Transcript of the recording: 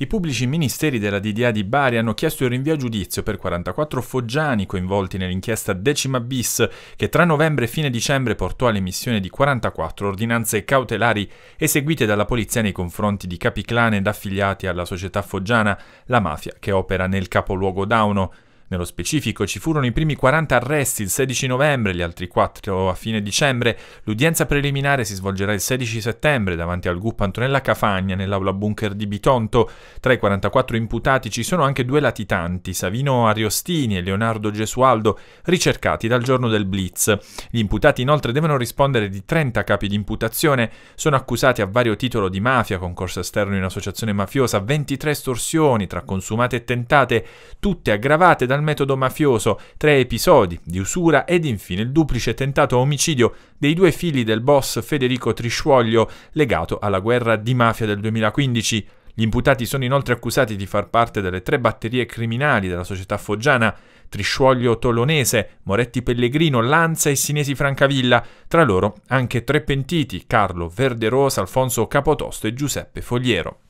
I pubblici ministeri della DDA di Bari hanno chiesto il rinvio a giudizio per 44 foggiani coinvolti nell'inchiesta decima bis che tra novembre e fine dicembre portò all'emissione di 44 ordinanze cautelari eseguite dalla polizia nei confronti di capiclane ed affiliati alla società foggiana, la mafia che opera nel capoluogo Dauno. Nello specifico ci furono i primi 40 arresti il 16 novembre, gli altri 4 a fine dicembre. L'udienza preliminare si svolgerà il 16 settembre davanti al GUP Antonella Cafagna nell'aula bunker di Bitonto. Tra i 44 imputati ci sono anche due latitanti, Savino Ariostini e Leonardo Gesualdo, ricercati dal giorno del blitz. Gli imputati inoltre devono rispondere di 30 capi di imputazione, sono accusati a vario titolo di mafia, concorso esterno in associazione mafiosa, 23 estorsioni tra consumate e tentate, tutte aggravate dal al metodo mafioso, tre episodi di usura ed infine il duplice tentato omicidio dei due figli del boss Federico Triscioglio legato alla guerra di mafia del 2015. Gli imputati sono inoltre accusati di far parte delle tre batterie criminali della società foggiana, Triscioglio Tolonese, Moretti Pellegrino, Lanza e Sinesi Francavilla, tra loro anche tre pentiti, Carlo Verderosa, Alfonso Capotosto e Giuseppe Fogliero.